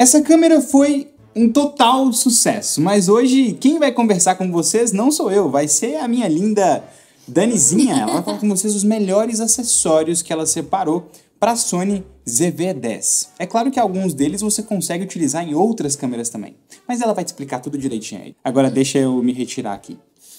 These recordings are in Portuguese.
Essa câmera foi um total sucesso, mas hoje quem vai conversar com vocês não sou eu, vai ser a minha linda Danizinha. Ela vai falar com vocês os melhores acessórios que ela separou para a Sony ZV-10. É claro que alguns deles você consegue utilizar em outras câmeras também, mas ela vai te explicar tudo direitinho aí. Agora deixa eu me retirar aqui.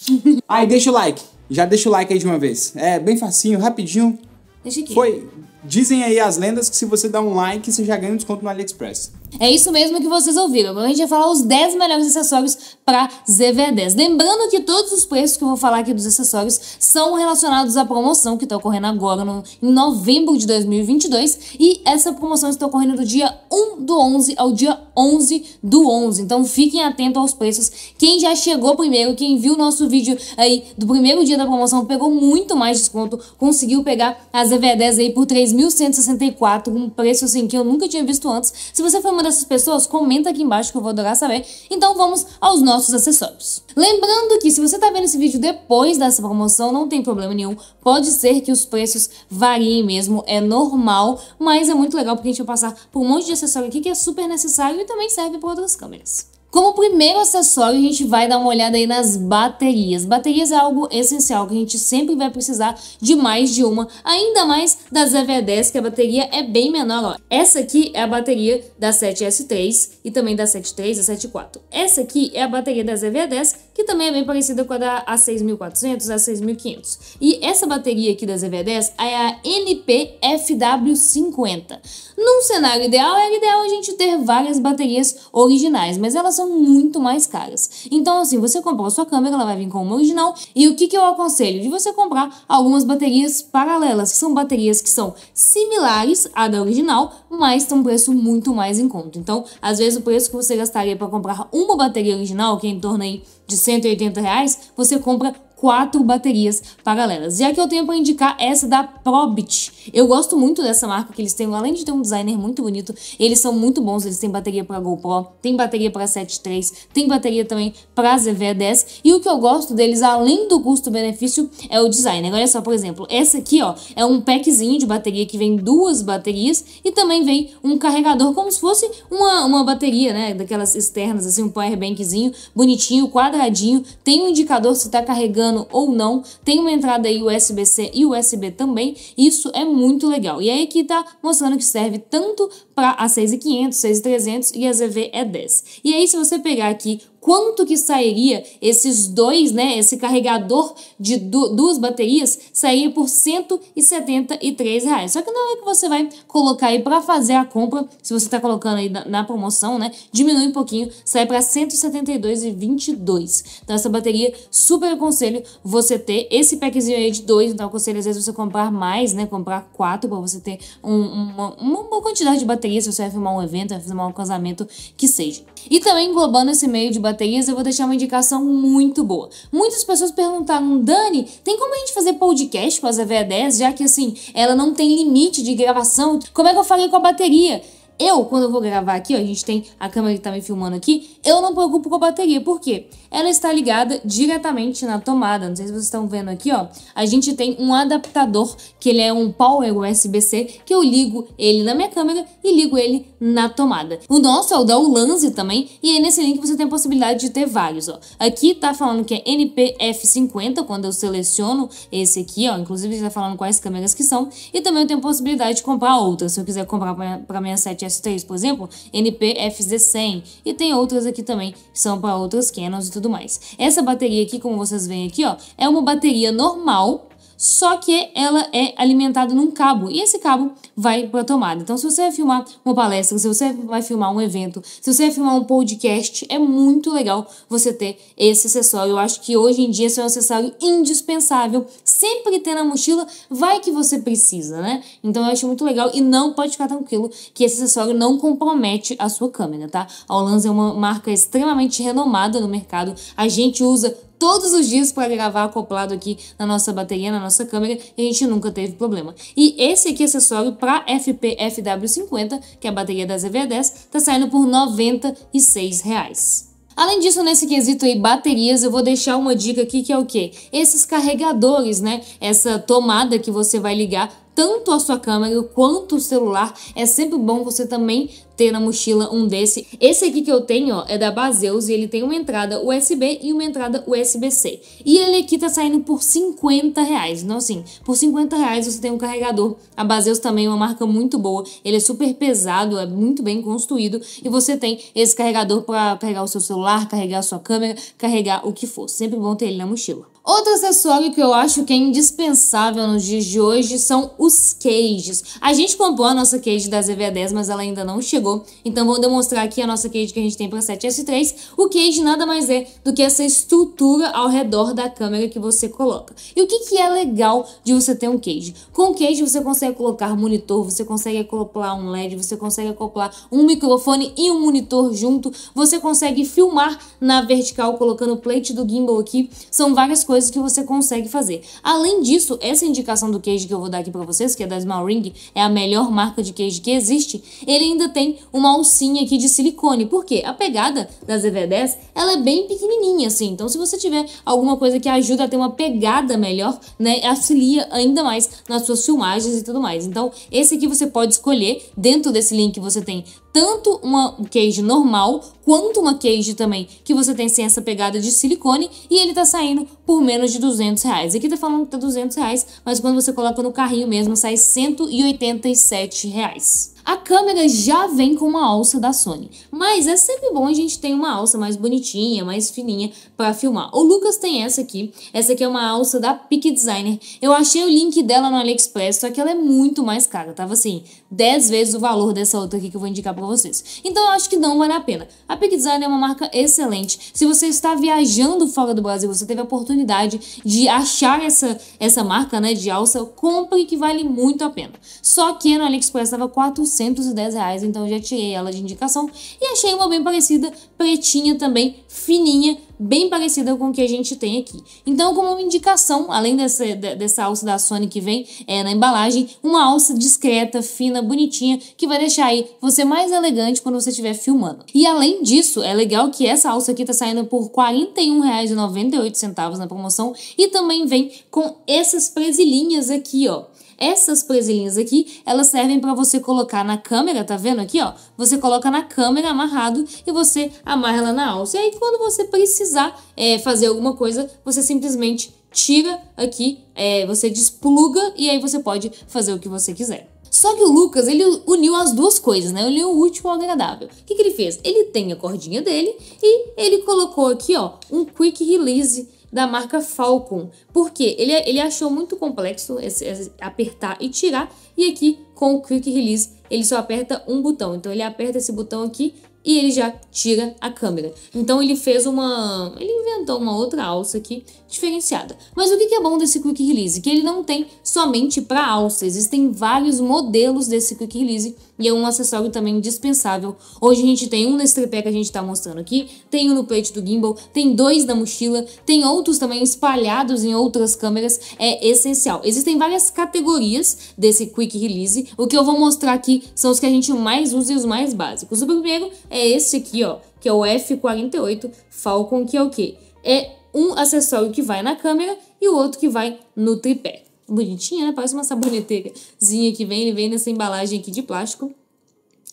Ai, deixa o like. Já deixa o like aí de uma vez. É bem facinho, rapidinho. Deixa aqui. Foi. Dizem aí as lendas que se você dá um like, você já ganha um desconto no AliExpress. É isso mesmo que vocês ouviram. Agora a gente vai falar os 10 melhores acessórios para ZV10. Lembrando que todos os preços que eu vou falar aqui dos acessórios são relacionados à promoção que está ocorrendo agora no, em novembro de 2022 e essa promoção está ocorrendo do dia 1 do 11 ao dia 11 do 11. Então fiquem atentos aos preços. Quem já chegou primeiro, quem viu o nosso vídeo aí do primeiro dia da promoção, pegou muito mais desconto, conseguiu pegar a ZV10 aí por 3.164, um preço assim que eu nunca tinha visto antes. Se você for uma dessas pessoas, comenta aqui embaixo que eu vou adorar saber. Então vamos aos nossos acessórios. Lembrando que se você está vendo esse vídeo depois dessa promoção, não tem problema nenhum. Pode ser que os preços variem mesmo, é normal, mas é muito legal porque a gente vai passar por um monte de acessório aqui que é super necessário e também serve para outras câmeras. Como primeiro acessório, a gente vai dar uma olhada aí nas baterias. Baterias é algo essencial que a gente sempre vai precisar de mais de uma, ainda mais da ZV10, que a bateria é bem menor. Ó. Essa aqui é a bateria da 7S3 e também da 7.3 e 7.4. Essa aqui é a bateria da ZV10 que também é bem parecida com a da A6400, A6500. E essa bateria aqui da ZV10 é a NPFW50. Num cenário ideal, é ideal a gente ter várias baterias originais, mas elas são muito mais caras. Então, assim, você comprou sua câmera, ela vai vir com uma original, e o que, que eu aconselho? De você comprar algumas baterias paralelas, que são baterias que são similares à da original, mas tem um preço muito mais em conta. Então, às vezes o preço que você gastaria para comprar uma bateria original, que é em torno aí de 180 reais, você compra quatro baterias paralelas. Já que eu tenho para indicar essa da Probit. Eu gosto muito dessa marca que eles têm, além de ter um designer muito bonito, eles são muito bons, eles têm bateria para GoPro, tem bateria para 7.3, tem bateria também para ZV-10. E o que eu gosto deles, além do custo-benefício, é o designer. Olha só, por exemplo, essa aqui, ó, é um packzinho de bateria que vem duas baterias e também vem um carregador como se fosse uma, uma bateria, né, daquelas externas, assim, um powerbankzinho, bonitinho, quadradinho, tem um indicador se está carregando ou não, tem uma entrada aí USB-C e USB também, isso é muito legal. E aí aqui tá mostrando que serve tanto para a 6500, 6300 e a ZV-E10. E aí se você pegar aqui quanto que sairia esses dois, né, esse carregador de duas baterias, sairia por R$ 173. Reais. Só que na hora que você vai colocar aí para fazer a compra, se você está colocando aí na, na, promoção, né, diminui um pouquinho, sai para R$ 172,22. Então essa bateria super aconselho você ter esse packzinho aí de dois, então aconselho às vezes você comprar mais, né, comprar quatro para você ter um, uma, uma boa quantidade de bateria se você vai filmar um evento, vai filmar um casamento, que seja. E também englobando esse meio de bateria baterias, eu vou deixar uma indicação muito boa. Muitas pessoas perguntaram, Dani, tem como a gente fazer podcast com a ZV10, já que assim, ela não tem limite de gravação? Como é que eu falei com a bateria? Eu, quando eu vou gravar aqui, ó, a gente tem a câmera que tá me filmando aqui, eu não me preocupo com a bateria, por quê? Ela está ligada diretamente na tomada, não sei se vocês estão vendo aqui, ó, a gente tem um adaptador, que ele é um power USB-C, que eu ligo ele na minha câmera e ligo ele na tomada. O nosso é o da Ulanzi também, e aí é nesse link você tem a possibilidade de ter vários, ó. Aqui tá falando que é NPF50, quando eu seleciono esse aqui, ó, inclusive tá falando quais câmeras que são, e também eu tenho a possibilidade de comprar outras, se eu quiser comprar pra minha, pra minha 7S 3 por exemplo, NPFZ100, e tem outras aqui também, que são para outros canons e tudo mais. Essa bateria aqui, como vocês veem aqui, ó, é uma bateria normal, só que ela é alimentada num cabo e esse cabo vai para a tomada. Então, se você vai filmar uma palestra, se você vai filmar um evento, se você vai filmar um podcast, é muito legal você ter esse acessório. Eu acho que hoje em dia esse é um acessório indispensável. Sempre ter na mochila, vai que você precisa, né? Então, eu acho muito legal e não pode ficar tranquilo que esse acessório não compromete a sua câmera, tá? A Olanz é uma marca extremamente renomada no mercado. A gente usa todos os dias para gravar acoplado aqui na nossa bateria, na nossa câmera, e a gente nunca teve problema. E esse aqui é acessório para FPFW50, que é a bateria da ZV10, está saindo por R$ 96,00. Reais. Além disso, nesse quesito aí, baterias, eu vou deixar uma dica aqui que é o quê? Esses carregadores, né? Essa tomada que você vai ligar tanto a sua câmera quanto o celular, é sempre bom você também ter na mochila um desse. Esse aqui que eu tenho, ó, é da Baseus e ele tem uma entrada USB e uma entrada USB-C. E ele aqui tá saindo por 50 reais. Então assim, por 50 reais você tem um carregador. A Baseus também é uma marca muito boa, ele é super pesado, é muito bem construído e você tem esse carregador para carregar o seu celular, carregar a sua câmera, carregar o que for. Sempre bom ter ele na mochila. Outro acessório que eu acho que é indispensável nos dias de hoje são os cages. A gente comprou a nossa cage da ZV10, mas ela ainda não chegou, então vou demonstrar aqui a nossa cage que a gente tem para 7S3. O cage nada mais é do que essa estrutura ao redor da câmera que você coloca. E o que, que é legal de você ter um cage? Com o cage você consegue colocar monitor, você consegue acoplar um LED, você consegue acoplar um microfone e um monitor junto, você consegue filmar na vertical colocando o plate do gimbal aqui, são várias coisas coisas que você consegue fazer. Além disso, essa indicação do queijo que eu vou dar aqui para vocês, que é da Small Ring, é a melhor marca de queijo que existe, ele ainda tem uma alcinha aqui de silicone. Por quê? A pegada da ZV10, ela é bem pequenininha, assim. Então, se você tiver alguma coisa que ajuda a ter uma pegada melhor, né, auxilia ainda mais nas suas filmagens e tudo mais. Então, esse aqui você pode escolher. Dentro desse link você tem tanto uma cage normal quanto uma cage também, que você tem sem essa pegada de silicone e ele tá saindo por menos de 200 reais. Aqui tá falando que tá 200 reais, mas quando você coloca no carrinho mesmo sai 187 reais. A câmera já vem com uma alça da Sony, mas é sempre bom a gente ter uma alça mais bonitinha, mais fininha para filmar. O Lucas tem essa aqui, essa aqui é uma alça da Peak Designer. Eu achei o link dela no AliExpress, só que ela é muito mais cara, tava assim, 10 vezes o valor dessa outra aqui que eu vou indicar para vocês. Então eu acho que não vale a pena. A Peak Designer é uma marca excelente. Se você está viajando fora do Brasil, você teve a oportunidade de achar essa, essa marca, né, de alça, compre que vale muito a pena. Só que no AliExpress tava 400 210 reais, então já tirei ela de indicação e achei uma bem parecida, pretinha também, fininha, bem parecida com o que a gente tem aqui. Então, como indicação, além dessa, dessa alça da Sony que vem é, na embalagem, uma alça discreta, fina, bonitinha, que vai deixar aí você mais elegante quando você estiver filmando. E além disso, é legal que essa alça aqui tá saindo por R$ 41,98 na promoção e também vem com essas presilhinhas aqui, ó essas presilhinhas aqui, elas servem para você colocar na câmera, tá vendo aqui, ó? Você coloca na câmera amarrado e você amarra ela na alça. E aí quando você precisar é, fazer alguma coisa, você simplesmente tira aqui, é, você despluga e aí você pode fazer o que você quiser. Só que o Lucas, ele uniu as duas coisas, né? Uniu o último ao agradável. O que, que ele fez? Ele tem a cordinha dele e ele colocou aqui, ó, um quick release da marca Falcon. Porque ele, é, ele achou muito complexo esse, esse, apertar e tirar, e aqui com o Quick Release ele só aperta um botão. Então ele aperta esse botão aqui e ele já tira a câmera. Então ele fez uma... ele inventou uma outra alça aqui diferenciada. Mas o que é bom desse Quick Release? Que ele não tem somente para alça, existem vários modelos desse Quick Release e é um acessório também indispensável. Hoje a gente tem um nesse tripé que a gente está mostrando aqui, tem um no peito do gimbal, tem dois na mochila, tem outros também espalhados em outras câmeras, é essencial. Existem várias categorias desse Quick Release, o que eu vou mostrar aqui são os que a gente mais usa e os mais básicos. O primeiro é esse aqui, ó, que é o F48 Falcon, que é o quê? É um acessório que vai na câmera e o outro que vai no tripé. Bonitinha, né? Parece uma saboneteirazinha que vem, ele vem nessa embalagem aqui de plástico.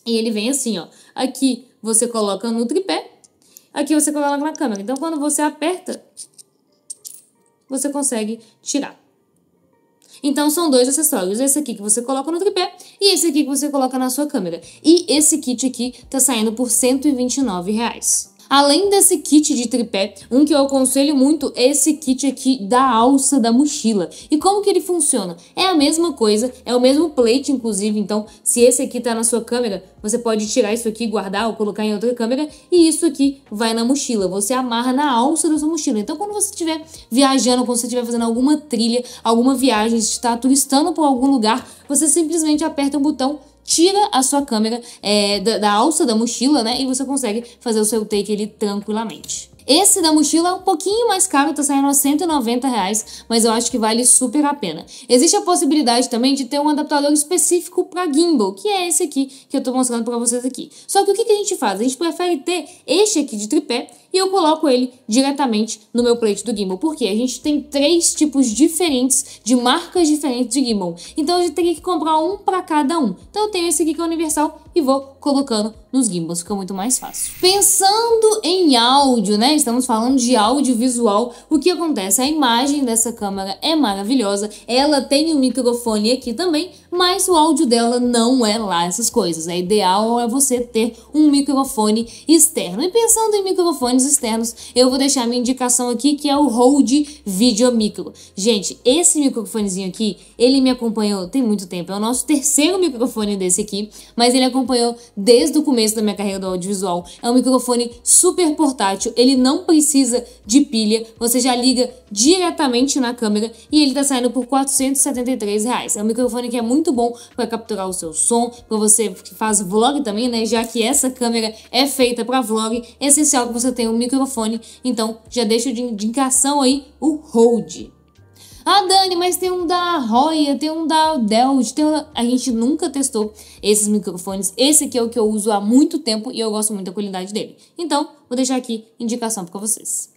E ele vem assim, ó. Aqui você coloca no tripé, aqui você coloca na câmera. Então, quando você aperta, você consegue tirar. Então, são dois acessórios. Esse aqui que você coloca no tripé e esse aqui que você coloca na sua câmera. E esse kit aqui tá saindo por R$ 129 reais. Além desse kit de tripé, um que eu aconselho muito é esse kit aqui da alça da mochila. E como que ele funciona? É a mesma coisa, é o mesmo plate, inclusive, então se esse aqui tá na sua câmera, você pode tirar isso aqui, guardar ou colocar em outra câmera e isso aqui vai na mochila. Você amarra na alça da sua mochila. Então quando você estiver viajando, quando você estiver fazendo alguma trilha, alguma viagem, está turistando por algum lugar, você simplesmente aperta um botão tira a sua câmera é, da, da alça da mochila, né? E você consegue fazer o seu take ali tranquilamente. Esse da mochila é um pouquinho mais caro, tá saindo a 190 reais, mas eu acho que vale super a pena. Existe a possibilidade também de ter um adaptador específico para gimbal, que é esse aqui que eu tô mostrando para vocês aqui. Só que o que, que a gente faz? A gente prefere ter este aqui de tripé, e eu coloco ele diretamente no meu plate do gimbal, porque a gente tem três tipos diferentes de marcas diferentes de gimbal, então eu teria que comprar um para cada um. Então eu tenho esse aqui que é universal e vou colocando nos gimbals, fica muito mais fácil. Pensando em áudio, né? Estamos falando de audiovisual. O que acontece? A imagem dessa câmera é maravilhosa. Ela tem um microfone aqui também, mas o áudio dela não é lá essas coisas. É ideal é você ter um microfone externo. E pensando em microfones externos, eu vou deixar minha indicação aqui que é o Rode Video Micro. Gente, esse microfonezinho aqui, ele me acompanhou tem muito tempo. É o nosso terceiro microfone desse aqui, mas ele acompanhou desde o começo da minha carreira do audiovisual. É um microfone super portátil, ele não precisa de pilha, você já liga diretamente na câmera e ele tá saindo por R$ reais. É um microfone que é muito muito bom para capturar o seu som, para você que faz vlog também, né? Já que essa câmera é feita para vlog, é essencial que você tenha um microfone, então já deixa de indicação aí o Rode. Ah, Dani, mas tem um da Roya, tem um da Dell tem um... a gente nunca testou esses microfones. Esse aqui é o que eu uso há muito tempo e eu gosto muito da qualidade dele. Então, vou deixar aqui indicação para vocês.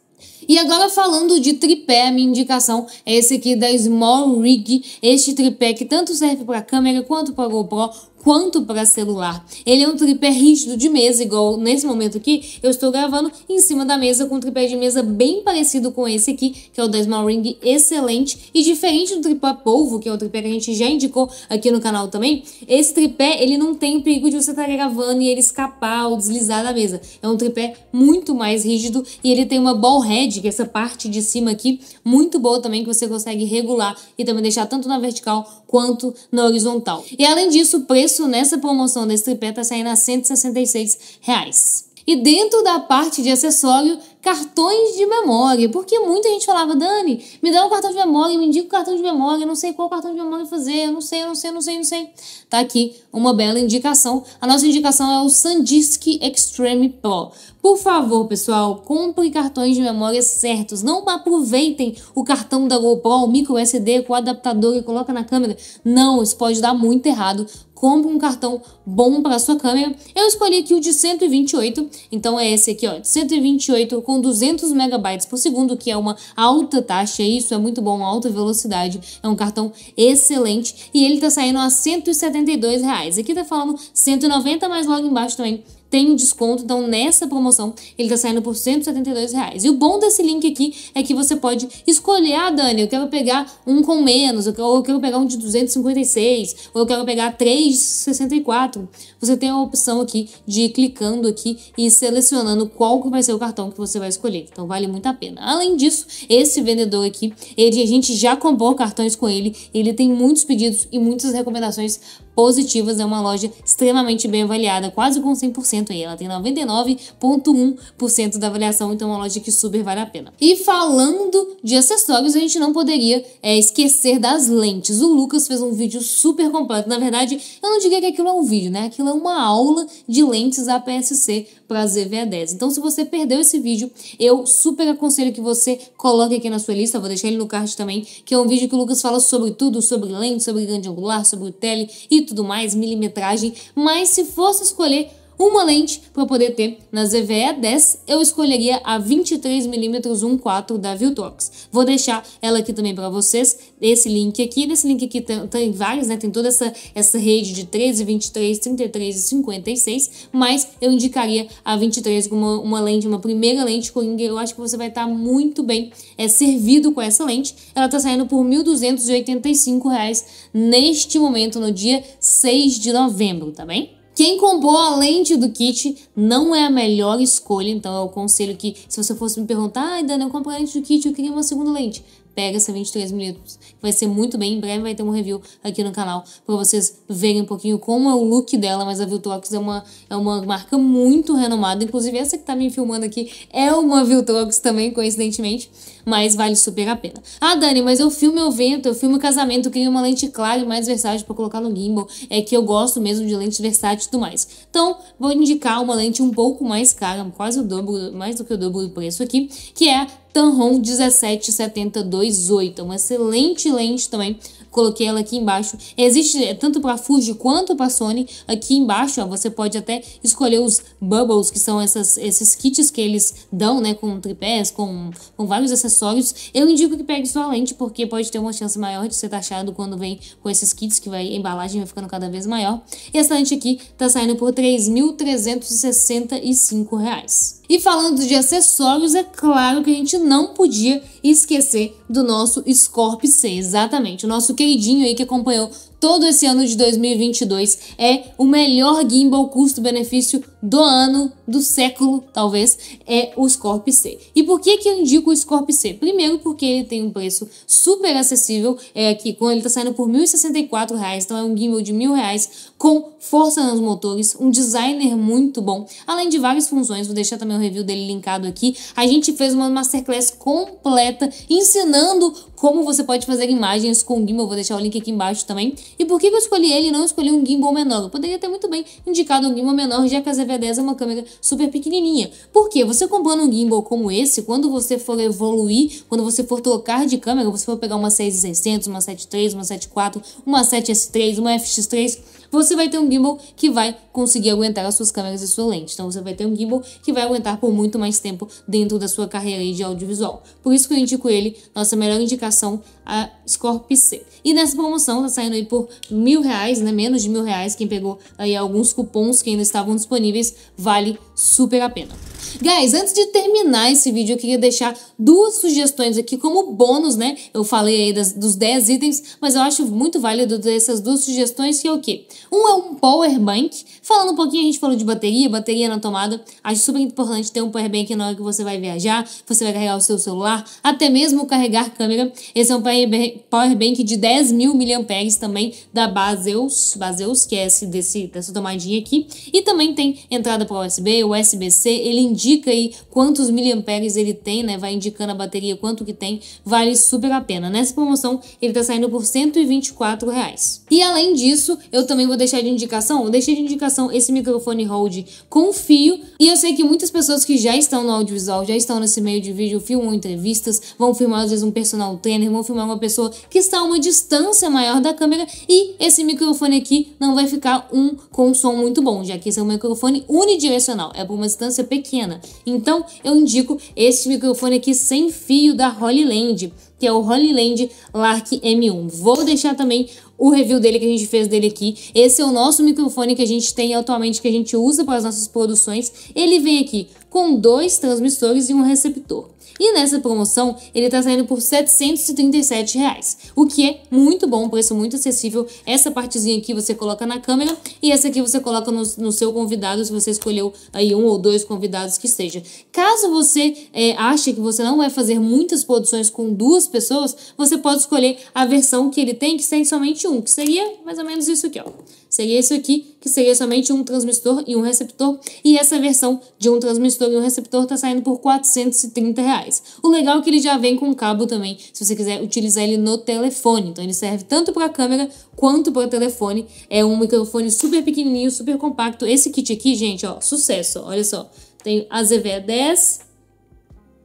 E agora falando de tripé, minha indicação é esse aqui da Small Rig, este tripé que tanto serve para câmera quanto para GoPro, quanto para celular. Ele é um tripé rígido de mesa, igual nesse momento aqui eu estou gravando em cima da mesa com um tripé de mesa bem parecido com esse aqui, que é o da Small Ring, excelente e diferente do tripé polvo, que é o tripé que a gente já indicou aqui no canal também. Esse tripé, ele não tem o perigo de você estar gravando e ele escapar ou deslizar da mesa. É um tripé muito mais rígido e ele tem uma ball head que essa parte de cima aqui, muito boa também, que você consegue regular e também deixar tanto na vertical quanto na horizontal. E além disso, o preço nessa promoção desse tripé tá saindo a R$ 166. Reais. E dentro da parte de acessório, cartões de memória. Porque muita gente falava, Dani, me dá um cartão de memória, me indica o um cartão de memória, não sei qual cartão de memória fazer, eu não sei, eu não sei, eu não sei, eu não sei. Tá aqui uma bela indicação. A nossa indicação é o Sandisk Extreme Pro. Por favor, pessoal, compre cartões de memória certos. Não aproveitem o cartão da GoPro, o micro SD com o adaptador e coloca na câmera. Não, isso pode dar muito errado compra um cartão bom para sua câmera. Eu escolhi aqui o de 128, então é esse aqui, ó, de 128 com 200 megabytes por segundo, que é uma alta taxa, isso é muito bom, alta velocidade, é um cartão excelente e ele tá saindo a 172 reais. Aqui tá falando 190, mas logo embaixo também tem desconto. Então, nessa promoção, ele tá saindo por 172 reais. E o bom desse link aqui é que você pode escolher, ah, Dani, eu quero pegar um com menos, ou eu quero pegar um de 256, ou eu quero pegar 3 de 64. Você tem a opção aqui de ir clicando aqui e selecionando qual que vai ser o cartão que você vai escolher. Então, vale muito a pena. Além disso, esse vendedor aqui, ele, a gente já comprou cartões com ele, ele tem muitos pedidos e muitas recomendações positivas. É uma loja extremamente bem avaliada, quase com 100% aí. Ela tem 99,1% da avaliação, então é uma loja que super vale a pena. E falando de acessórios, a gente não poderia é, esquecer das lentes. O Lucas fez um vídeo super completo. Na verdade, eu não diria que aquilo é um vídeo, né? Aquilo é uma aula de lentes APS-C para zv 10 Então, se você perdeu esse vídeo, eu super aconselho que você coloque aqui na sua lista, vou deixar ele no card também, que é um vídeo que o Lucas fala sobre tudo, sobre lentes, sobre grande angular, sobre tele e tudo mais, milimetragem, mas se fosse escolher uma lente para poder ter na ZVE 10, eu escolheria a 23mm 1.4 da Viltox. Vou deixar ela aqui também para vocês, esse link aqui, nesse link aqui tem, tem vários, né, tem toda essa, essa rede de 13, 23, 33 e 56, mas eu indicaria a 23 como uma, uma lente, uma primeira lente Coringa, eu acho que você vai estar tá muito bem é, servido com essa lente, ela está saindo por R$ 1.285 neste momento, no dia 6 de novembro, tá bem? Quem comprou a lente do kit não é a melhor escolha, então é o conselho que, se você fosse me perguntar, ai Dani, eu comprei a lente do kit, eu queria uma segunda lente pega essa 23 minutos. Vai ser muito bem. Em breve vai ter um review aqui no canal para vocês verem um pouquinho como é o look dela. Mas a Viltrox é uma, é uma marca muito renomada. Inclusive, essa que tá me filmando aqui é uma Viltrox também, coincidentemente. Mas vale super a pena. Ah, Dani, mas eu filmo evento, eu filmo casamento, eu queria uma lente clara e mais versátil para colocar no gimbal. É que eu gosto mesmo de lentes versátil e tudo mais. Então, vou indicar uma lente um pouco mais cara, quase o dobro, mais do que o dobro do preço aqui, que é Tanron 17728. uma excelente lente também. Coloquei ela aqui embaixo. Existe é, tanto para Fuji quanto para Sony. Aqui embaixo, ó, você pode até escolher os bubbles, que são essas, esses kits que eles dão, né, com tripés, com, com vários acessórios. Eu indico que pegue sua lente, porque pode ter uma chance maior de ser taxado quando vem com esses kits, que vai a embalagem vai ficando cada vez maior. E essa lente aqui tá saindo por R$ 3.365. E falando de acessórios, é claro que a gente não podia esquecer do nosso Scorpion C, exatamente. O nosso queridinho aí que acompanhou todo esse ano de 2022. É o melhor gimbal custo-benefício do ano, do século, talvez, é o Scorp C. E por que que eu indico o Scorp C? Primeiro porque ele tem um preço super acessível, é que quando ele está saindo por R$ 1.064, reais, então é um gimbal de R$ 1.000 reais, com força nos motores, um designer muito bom, além de várias funções, vou deixar também o review dele linkado aqui. A gente fez uma masterclass completa ensinando como você pode fazer imagens com o gimbal, vou deixar o link aqui embaixo também. E por que eu escolhi ele e não escolhi um gimbal menor? Eu poderia ter muito bem indicado um gimbal menor, já que a ZV-10 é uma câmera super pequenininha. Por quê? Você comprando um gimbal como esse, quando você for evoluir, quando você for trocar de câmera, você for pegar uma 6600, uma 73, uma 74, uma 7S3, uma FX3 você vai ter um gimbal que vai conseguir aguentar as suas câmeras e sua lente. Então você vai ter um gimbal que vai aguentar por muito mais tempo dentro da sua carreira de audiovisual. Por isso que eu indico ele, nossa melhor indicação, a Scorp C. E nessa promoção tá saindo aí por mil reais, né? Menos de mil reais. Quem pegou aí alguns cupons que ainda estavam disponíveis, vale super a pena. Guys, antes de terminar esse vídeo, eu queria deixar duas sugestões aqui como bônus, né? Eu falei aí das, dos 10 itens, mas eu acho muito válido essas duas sugestões, que é o quê? Um é um power bank. Falando um pouquinho, a gente falou de bateria, bateria na tomada. Acho super importante ter um power bank na hora que você vai viajar, você vai carregar o seu celular, até mesmo carregar câmera. Esse é um power bank de 10 mil miliamperes também da Baseus, Baseus que é esse, desse, dessa tomadinha aqui. E também tem entrada para USB, USB-C. Ele indica aí quantos miliamperes ele tem, né? Vai indicando a bateria quanto que tem. Vale super a pena. Nessa promoção ele tá saindo por 124 reais. E além disso, eu também vou vou deixar de indicação? Eu deixei de indicação esse microfone hold com fio. E eu sei que muitas pessoas que já estão no audiovisual, já estão nesse meio de vídeo, filmam entrevistas, vão filmar às vezes um personal trainer, vão filmar uma pessoa que está a uma distância maior da câmera. E esse microfone aqui não vai ficar um com um som muito bom, já que esse é um microfone unidirecional, é por uma distância pequena. Então eu indico esse microfone aqui sem fio da Holy Land que é o Honeyland Lark M1. Vou deixar também o review dele que a gente fez dele aqui. Esse é o nosso microfone que a gente tem atualmente, que a gente usa para as nossas produções. Ele vem aqui com dois transmissores e um receptor. E nessa promoção ele está saindo por R$ 737, reais, o que é muito bom, um preço muito acessível. Essa partezinha aqui você coloca na câmera e essa aqui você coloca no, no seu convidado, se você escolheu aí um ou dois convidados que seja. Caso você é, ache que você não vai fazer muitas produções com duas pessoas, você pode escolher a versão que ele tem, que tem somente um, que seria mais ou menos isso aqui, ó. Seria esse aqui, que seria somente um transmissor e um receptor, e essa versão de um transmissor e um receptor está saindo por 430 reais. O legal é que ele já vem com cabo também, se você quiser utilizar ele no telefone. Então ele serve tanto para câmera quanto para telefone. É um microfone super pequenininho, super compacto. Esse kit aqui, gente, ó, sucesso, olha só. Tem a ZV10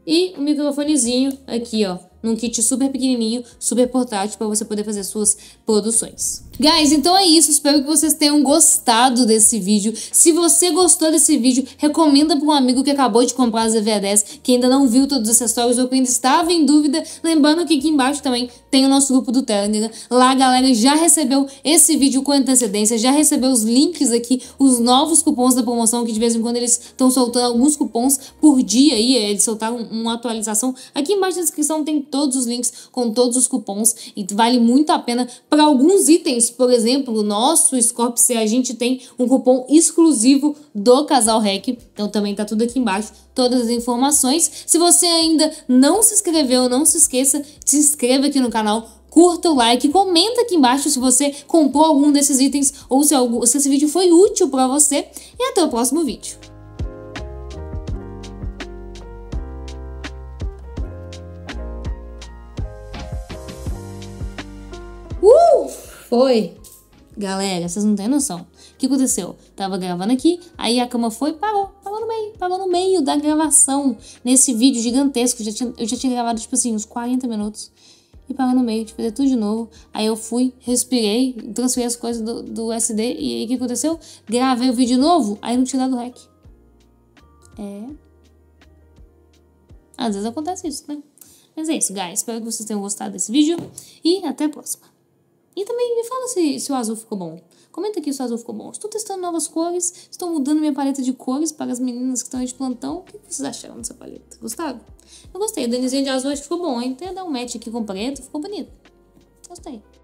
e o um microfonezinho aqui, ó, num kit super pequenininho, super portátil para você poder fazer suas produções. Guys, então é isso. Espero que vocês tenham gostado desse vídeo. Se você gostou desse vídeo, recomenda para um amigo que acabou de comprar a ZV10, que ainda não viu todos os acessórios ou que ainda estava em dúvida. Lembrando que aqui embaixo também tem o nosso grupo do Telegram. Lá a galera já recebeu esse vídeo com antecedência, já recebeu os links aqui, os novos cupons da promoção, que de vez em quando eles estão soltando alguns cupons por dia aí. É, eles soltaram uma atualização. Aqui embaixo na descrição tem todos os links com todos os cupons e vale muito a pena para alguns itens mês, por exemplo, nosso Scorpio a gente tem um cupom exclusivo do Casal Rec. Então também tá tudo aqui embaixo, todas as informações. Se você ainda não se inscreveu, não se esqueça, se inscreva aqui no canal curta o like, comenta aqui embaixo se você comprou algum desses itens ou se, algum, se esse vídeo foi útil para você. E até o próximo vídeo. Uh! foi. Galera, vocês não têm noção. O que aconteceu? Tava gravando aqui, aí a cama foi e parou. Parou no meio, parou no meio da gravação. Nesse vídeo gigantesco, eu já tinha, eu já tinha gravado, tipo assim, uns 40 minutos. E parou no meio de fazer tudo de novo. Aí eu fui, respirei, transferi as coisas do, do SD. E aí o que aconteceu? Gravei o vídeo novo, aí não tinha dado REC. É. Às vezes acontece isso, né? Mas é isso, guys. Espero que vocês tenham gostado desse vídeo. E até a próxima. E também me fala se, se o azul ficou bom. Comenta aqui se o azul ficou bom. Estou testando novas cores, estou mudando minha paleta de cores para as meninas que estão aí de plantão. O que vocês acharam dessa paleta? Gostaram? Eu gostei. O denizinho de azul acho que ficou bom, hein? Até dar um match aqui com preto, ficou bonito. Gostei.